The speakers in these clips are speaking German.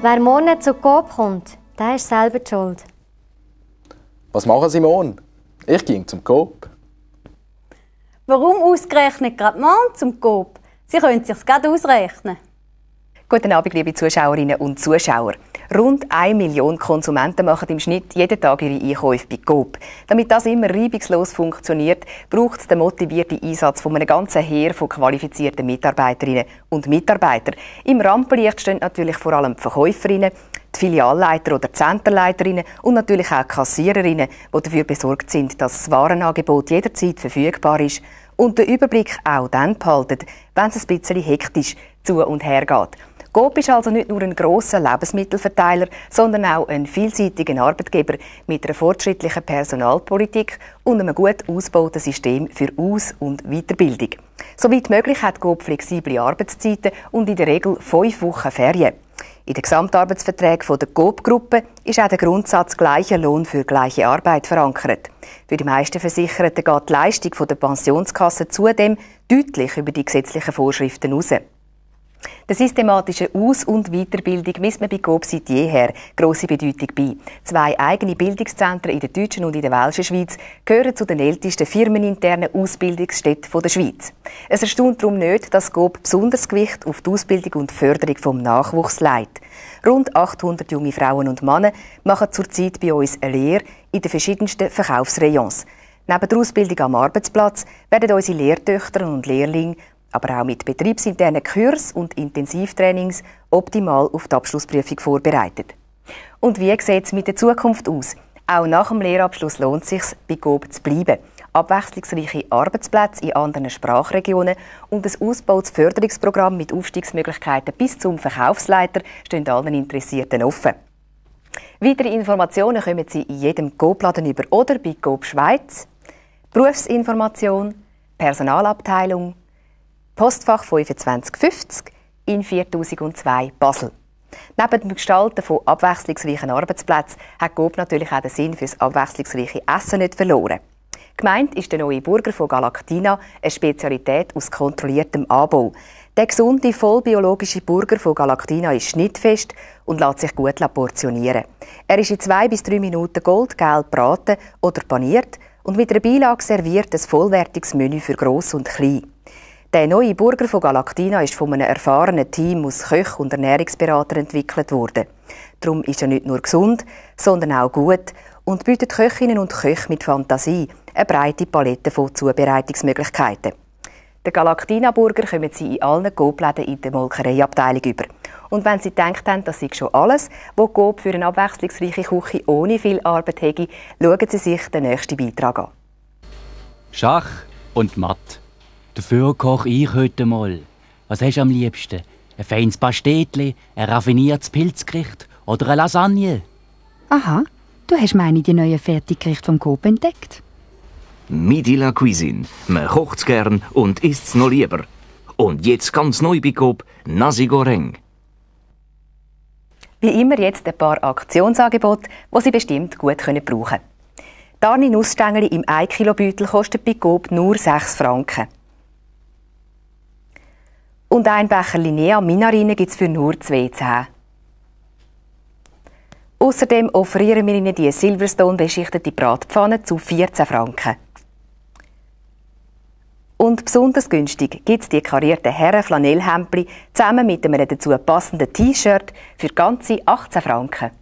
Wer morgen zu Coop kommt, der ist selber die schuld. Was machen Sie morgen? Ich ging zum Coop. Warum ausgerechnet gerade morgen zum Coop? Sie können es sich gerade ausrechnen. Guten Abend, liebe Zuschauerinnen und Zuschauer. Rund 1 Million Konsumenten machen im Schnitt jeden Tag ihre Einkäufe bei Coop. Damit das immer reibungslos funktioniert, braucht es den motivierten Einsatz von einem ganzen Heer von qualifizierten Mitarbeiterinnen und Mitarbeitern. Im Rampenlicht stehen natürlich vor allem die Verkäuferinnen, die Filialleiter oder Zenterleiterinnen und natürlich auch die Kassiererinnen, die dafür besorgt sind, dass das Warenangebot jederzeit verfügbar ist und den Überblick auch dann behalten, wenn es ein bisschen hektisch zu und her geht. Coop ist also nicht nur ein grosser Lebensmittelverteiler, sondern auch ein vielseitiger Arbeitgeber mit einer fortschrittlichen Personalpolitik und einem gut ausgebauten System für Aus- und Weiterbildung. Soweit möglich hat Coop flexible Arbeitszeiten und in der Regel fünf Wochen Ferien. In den Gesamtarbeitsverträgen der Coop-Gruppe ist auch der Grundsatz gleicher Lohn für gleiche Arbeit verankert. Für die meisten Versicherten geht die Leistung der Pensionskasse zudem deutlich über die gesetzlichen Vorschriften hinaus. Der systematischen Aus- und Weiterbildung misst man bei GOB seit jeher grosse Bedeutung bei. Zwei eigene Bildungszentren in der deutschen und in der welschen Schweiz gehören zu den ältesten firmeninternen Ausbildungsstätten der Schweiz. Es erstaunt darum nicht, dass GOB besonders Gewicht auf die Ausbildung und Förderung vom Nachwuchs legt. Rund 800 junge Frauen und Männer machen zurzeit bei uns eine Lehre in den verschiedensten Verkaufsrayons. Neben der Ausbildung am Arbeitsplatz werden unsere Lehrtöchter und Lehrlinge aber auch mit betriebsinternen Kurs und Intensivtrainings optimal auf die Abschlussprüfung vorbereitet. Und wie sieht es mit der Zukunft aus? Auch nach dem Lehrabschluss lohnt es sich, bei GOB zu bleiben. Abwechslungsreiche Arbeitsplätze in anderen Sprachregionen und ein ausgebautes Förderungsprogramm mit Aufstiegsmöglichkeiten bis zum Verkaufsleiter stehen allen Interessierten offen. Weitere Informationen kommen Sie in jedem GOB-Laden über oder bei GOB Schweiz. Berufsinformation, Personalabteilung, Postfach 2550 in 4002 Basel. Neben dem Gestalten von abwechslungsreichen Arbeitsplätzen hat GOB natürlich auch den Sinn für das abwechslungsreiche Essen nicht verloren. Gemeint ist der neue Burger von Galactina, eine Spezialität aus kontrolliertem Anbau. Der gesunde, vollbiologische Burger von Galactina ist schnittfest und lässt sich gut portionieren. Er ist in zwei bis drei Minuten goldgelb braten oder paniert und mit einer Beilage serviert ein vollwertiges Menü für Gross und Klein. Der neue Burger von Galactina ist von einem erfahrenen Team aus Köch und Ernährungsberater entwickelt worden. Darum ist er nicht nur gesund, sondern auch gut und bietet Köchinnen und Köchen mit Fantasie eine breite Palette von Zubereitungsmöglichkeiten. Den Galactina-Burger kommen Sie in allen Coop-Läden in der Molkereiabteilung über. Und wenn Sie gedacht haben, das ist schon alles, was Coop für eine abwechslungsreiche Küche ohne viel Arbeit hätte, schauen Sie sich den nächsten Beitrag an. Schach und Matt. Dafür koche ich heute mal. Was hast du am liebsten? Ein feines Pastetli, ein raffiniertes Pilzgericht oder eine Lasagne? Aha, du hast meine die neuen Fertiggerichte vom Coop entdeckt. Midi la Cuisine. Man kocht es gern und isst es noch lieber. Und jetzt ganz neu bei Coop, Nasi Goreng. Wie immer jetzt ein paar Aktionsangebote, die Sie bestimmt gut brauchen können. Darni Nussstängel im 1 Kilo Beutel kostet bei Coop nur 6 Franken und ein Becher Linea Minarine gibt es für nur 2 zu haben. Außerdem offerieren wir Ihnen die Silverstone beschichtete Bratpfanne zu 14 Franken. Und besonders günstig gibt es die karierten herren flanellhemdli zusammen mit einem dazu passenden T-Shirt für ganze 18 Franken.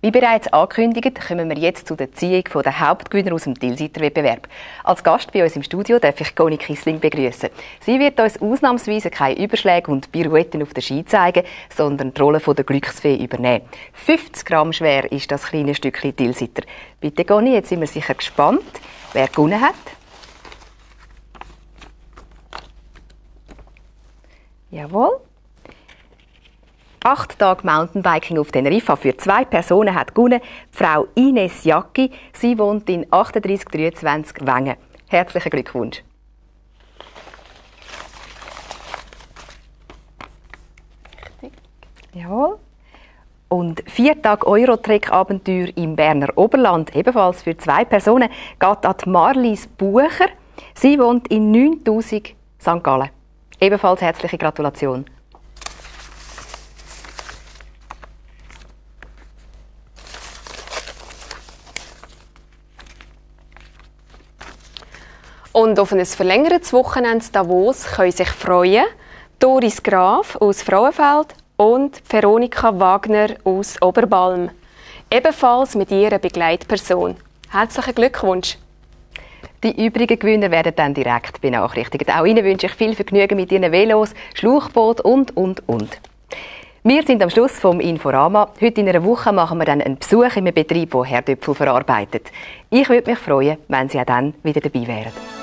Wie bereits angekündigt, kommen wir jetzt zu der Ziehung der Hauptgewinner aus dem Tilsiter-Wettbewerb. Als Gast bei uns im Studio darf ich Goni Kissling begrüßen. Sie wird uns ausnahmsweise keine Überschläge und Pirouetten auf der Ski zeigen, sondern die Rolle der Glücksfee übernehmen. 50 Gramm schwer ist das kleine Stückchen Tilsiter. Bitte Goni, jetzt sind wir sicher gespannt, wer gewonnen hat. Jawohl, Acht Tage Mountainbiking auf Teneriffa für zwei Personen hat gewonnen Frau Ines Jacki. Sie wohnt in 3823 Wengen. Herzlichen Glückwunsch. Jawohl. Und vier Tage Eurotrek-Abenteuer im Berner Oberland, ebenfalls für zwei Personen, geht an Marlies Bucher. Sie wohnt in 9000 St. Gallen. Ebenfalls herzliche Gratulation. Und auf ein verlängertes Wochenende Davos können sich freuen Doris Graf aus Frauenfeld und Veronika Wagner aus Oberbalm. Ebenfalls mit ihrer Begleitperson. Herzlichen Glückwunsch! Die übrigen Gewinner werden dann direkt benachrichtigt. Auch Ihnen wünsche ich viel Vergnügen mit Ihren Velos, Schlauchboot und, und, und. Wir sind am Schluss vom Inforama. Heute in einer Woche machen wir dann einen Besuch in einem Betrieb, der Herdöpfel verarbeitet. Ich würde mich freuen, wenn Sie auch dann wieder dabei wären.